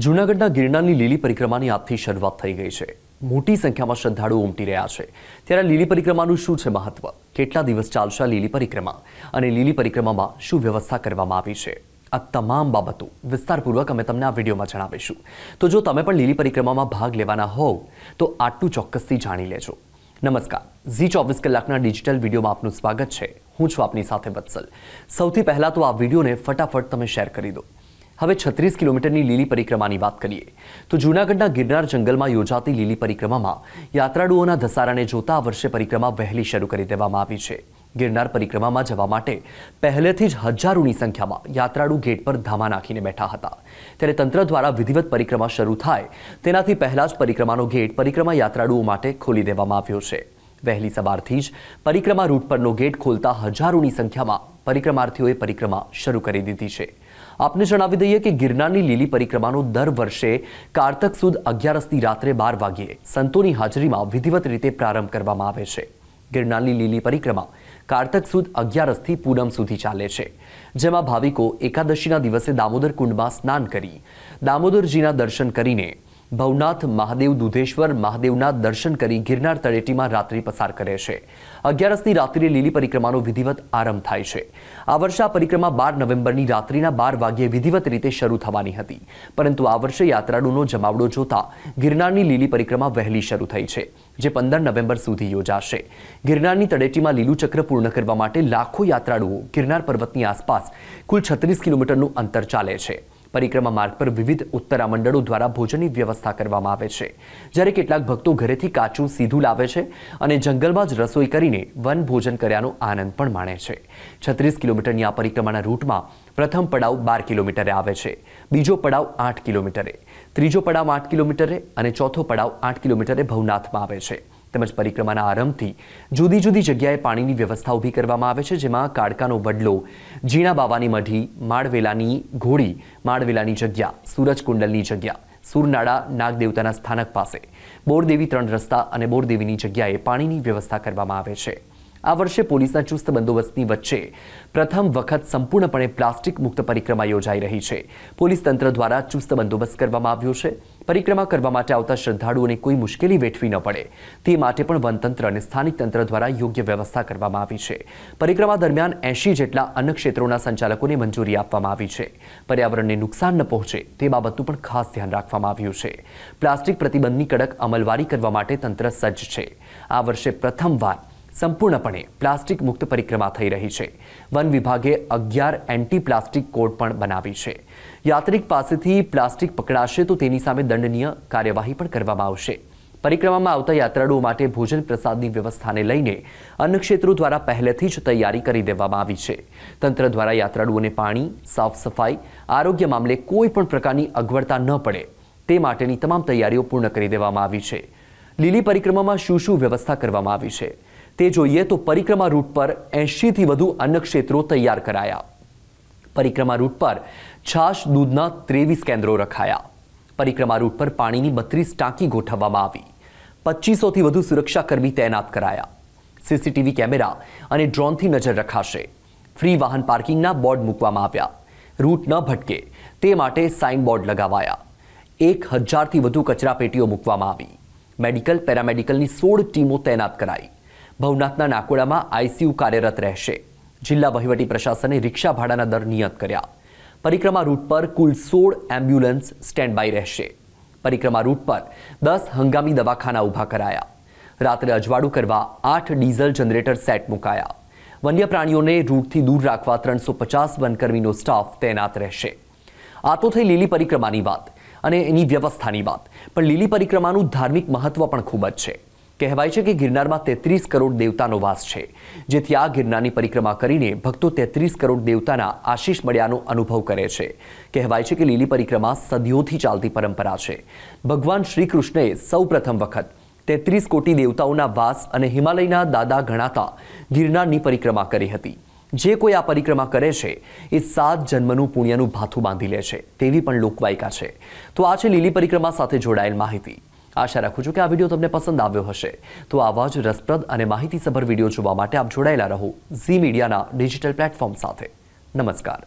જૂનાગઢના ગિરનારની લીલી પરિક્રમાની આજથી શરૂઆત થઈ ગઈ છે મોટી સંખ્યામાં શ્રદ્ધાળુઓ ઉમટી રહ્યા છે ત્યારે લીલી પરિક્રમાનું શું છે મહત્વ કેટલા દિવસ ચાલશે લીલી પરિક્રમા અને લીલી પરિક્રમામાં શું વ્યવસ્થા કરવામાં આવી છે આ તમામ બાબતો વિસ્તારપૂર્વક અમે તમને આ વિડીયોમાં જણાવીશું તો જો તમે પણ લીલી પરિક્રમામાં ભાગ લેવાના હોવ તો આટલું ચોક્કસથી જાણી લેજો નમસ્કાર ઝી ચોવીસ કલાકના ડિજિટલ વિડીયોમાં આપનું સ્વાગત છે હું છું આપની સાથે વત્સલ સૌથી પહેલાં તો આ વિડીયોને ફટાફટ તમે શેર કરી દો હવે છત્રીસ કિલોમીટરની લીલી પરિક્રમાની વાત કરીએ તો જૂનાગઢના ગિરનાર જંગલમાં યોજાતી લીલી પરિક્રમામાં યાત્રાળુઓના ધસારાને જોતા આ વર્ષે પરિક્રમા વહેલી શરૂ કરી દેવામાં આવી છે ગિરનાર પરિક્રમામાં જવા માટે પહેલેથી જ હજારોની સંખ્યામાં યાત્રાળુ ગેટ પર ધામા નાખીને બેઠા હતા ત્યારે તંત્ર દ્વારા વિધિવત પરિક્રમા શરૂ થાય તેનાથી પહેલા જ પરિક્રમાનો ગેટ પરિક્રમા યાત્રાળુઓ માટે ખોલી દેવામાં આવ્યો છે વહેલી સવારથી જ પરિક્રમા રૂટ પરનો ગેટ ખોલતા હજારોની સંખ્યામાં પરિક્રમાર્થીઓએ પરિક્રમા શરૂ કરી દીધી છે આપને જણાવી દઈએ કે ગિરનારની લીલી પરિક્રમાનો દર વર્ષે કારતક સુદ અગિયારસની રાત્રે બાર વાગ્યે સંતોની હાજરીમાં વિધિવત રીતે પ્રારંભ કરવામાં આવે છે ગિરનારની લીલી પરિક્રમા કારતક સુદ અગિયારસથી પૂનમ સુધી ચાલે છે જેમાં ભાવિકો એકાદશીના દિવસે દામોદર કુંડમાં સ્નાન કરી દામોદરજીના દર્શન કરીને ભવનાથ મહાદેવ દુધેશ્વર મહાદેવના દર્શન કરી ગિરનાર તળેટીમાં રાત્રિ પસાર કરે છે અગિયારસની રાત્રિએ લીલી પરિક્રમાનો વિધિવત આરંભ થાય છે આ વર્ષે આ પરિક્રમા બાર નવેમ્બરની રાત્રિના બાર વાગ્યે વિધિવત રીતે શરૂ થવાની હતી પરંતુ આ વર્ષે યાત્રાળુનો જમાવડો જોતા ગિરનારની લીલી પરિક્રમા વહેલી શરૂ થઈ છે જે પંદર નવેમ્બર સુધી યોજાશે ગિરનારની તળેટીમાં લીલું ચક્ર પૂર્ણ કરવા માટે લાખો યાત્રાળુઓ ગિરનાર પર્વતની આસપાસ કુલ છત્રીસ કિલોમીટરનું અંતર ચાલે છે પરિક્રમા માર્ગ પર વિવિધ ઉત્તરા મંડળો દ્વારા ભોજનની વ્યવસ્થા કરવામાં આવે છે જ્યારે કેટલાક ભક્તો ઘરેથી કાચું સીધું લાવે છે અને જંગલમાં જ રસોઈ કરીને વન ભોજન કર્યાનો આનંદ પણ માણે છે છત્રીસ કિલોમીટરની આ પરિક્રમાના રૂટમાં પ્રથમ પડાવ બાર કિલોમીટરે આવે છે બીજો પડાવ આઠ કિલોમીટરે ત્રીજો પડાવ આઠ કિલોમીટરે અને ચોથો પડાવ આઠ કિલોમીટરે ભવનાથમાં આવે છે તેમજ પરિક્રમાના આરંભથી જુદી જુદી જગ્યાએ પાણીની વ્યવસ્થા ઊભી કરવામાં આવે છે જેમાં કાડકાનો વડલો જીણા બાવાની મઢી માળવેલાની ઘોડી માળવેલાની જગ્યા સૂરજકુંડલની જગ્યા સુરનાળા નાગદેવતાના સ્થાનક પાસે બોરદેવી ત્રણ રસ્તા અને બોરદેવીની જગ્યાએ પાણીની વ્યવસ્થા કરવામાં આવે છે આ વર્ષે પોલીસના ચુસ્ત બંદોબસ્તની વચ્ચે પ્રથમ વખત સંપૂર્ણપણે પ્લાસ્ટિક મુક્ત પરિક્રમા યોજાઈ રહી છે પોલીસ તંત્ર દ્વારા ચુસ્ત બંદોબસ્ત કરવામાં આવ્યો છે પરિક્રમા કરવા માટે આવતા શ્રદ્ધાળુઓને કોઈ મુશ્કેલી વેઠવી ન પડે તે માટે પણ વનતંત્ર અને સ્થાનિક તંત્ર દ્વારા યોગ્ય વ્યવસ્થા કરવામાં આવી છે પરિક્રમા દરમિયાન એંશી જેટલા અન્ય ક્ષેત્રોના સંચાલકોને મંજૂરી આપવામાં આવી છે પર્યાવરણને નુકસાન ન પહોંચે તે બાબતનું પણ ખાસ ધ્યાન રાખવામાં આવ્યું છે પ્લાસ્ટિક પ્રતિબંધની કડક અમલવારી કરવા માટે તંત્ર સજ્જ છે આ વર્ષે પ્રથમવાર સંપૂર્ણપણે પ્લાસ્ટિક મુક્ત પરિક્રમા થઈ રહી છે વન વિભાગે અગિયાર એન્ટી પ્લાસ્ટિક કોડ પણ બનાવી છે યાત્રિક પાસેથી પ્લાસ્ટિક પકડાશે તો તેની સામે દંડનીય કાર્યવાહી પણ કરવામાં આવશે પરિક્રમામાં આવતા યાત્રાળુઓ માટે ભોજન પ્રસાદની વ્યવસ્થાને લઈને અન્ય ક્ષેત્રો દ્વારા પહેલેથી જ તૈયારી કરી દેવામાં આવી છે તંત્ર દ્વારા યાત્રાળુઓને પાણી સાફ સફાઈ આરોગ્ય મામલે કોઈ પણ પ્રકારની અગવડતા ન પડે તે માટેની તમામ તૈયારીઓ પૂર્ણ કરી દેવામાં આવી છે લીલી પરિક્રમામાં શું શું વ્યવસ્થા કરવામાં આવી છે તે જોઈએ તો પરિક્રમા રૂટ પર એંશીથી વધુ અન્ન ક્ષેત્રો તૈયાર કરાયા પરિક્રમા રૂટ પર છાશ દૂધના ત્રેવીસ કેન્દ્રો રખાયા પરિક્રમા રૂટ પર પાણીની બત્રીસ ટાંકી ગોઠવવામાં આવી પચીસોથી વધુ સુરક્ષાકર્મી તૈનાત કરાયા સીસીટીવી કેમેરા અને ડ્રોનથી નજર રખાશે ફ્રી વાહન પાર્કિંગના બોર્ડ મૂકવામાં આવ્યા રૂટ ન ભટકે તે માટે સાઇન બોર્ડ લગાવાયા એક હજારથી વધુ કચરાપેટીઓ મૂકવામાં આવી મેડિકલ પેરામેડિકલની સોળ ટીમો તૈનાત કરાઈ ભવનાથના નાકોડામાં આઈસીયુ કાર્યરત રહેશે જિલ્લા વહીવટી પ્રશાસને રિક્ષા ભાડાના દર નિયત કર્યા પરિક્રમા રૂટ પર કુલ સોળ એમ્બ્યુલન્સ સ્ટેન્ડ બાય રહેશે પરિક્રમા રૂટ પર દસ હંગામી દવાખાના ઊભા કરાયા રાત્રે અજવાળું કરવા આઠ ડીઝલ જનરેટર સેટ મુકાયા વન્ય પ્રાણીઓને રૂટથી દૂર રાખવા ત્રણસો પચાસ વનકર્મીનો સ્ટાફ તૈનાત રહેશે આ તો થઈ લીલી પરિક્રમાની વાત અને એની વ્યવસ્થાની વાત પણ લીલી પરિક્રમાનું ધાર્મિક મહત્વ પણ ખૂબ જ છે કહેવાય છે કે ગિરનારમાં તેત્રીસ કરોડ દેવતાનો વાસ છે જેથી આ ગિરનારની પરિક્રમા કરીને ભક્તો તેત્રીસ કરોડ દેવતાના આશીષ મળ્યાનો અનુભવ કરે છે કહેવાય છે કે લીલી પરિક્રમા સદીઓથી ચાલતી પરંપરા છે ભગવાન શ્રી કૃષ્ણએ સૌપ્રથમ વખત તેત્રીસ કોટી દેવતાઓના વાસ અને હિમાલયના દાદા ગણાતા ગિરનારની પરિક્રમા કરી હતી જે કોઈ આ પરિક્રમા કરે છે એ સાત જન્મનું પુણ્યનું ભાથું બાંધી લે છે તેવી પણ લોકવાયકા છે તો આ છે લીલી પરિક્રમા સાથે જોડાયેલ માહિતી આશા રાખું છું કે આ વિડીયો તમને પસંદ આવ્યો હશે તો આવા જ રસપ્રદ અને માહિતીસભર વિડીયો જોવા માટે આપ જોડાયેલા રહો ઝી મીડિયાના ડિજિટલ પ્લેટફોર્મ સાથે નમસ્કાર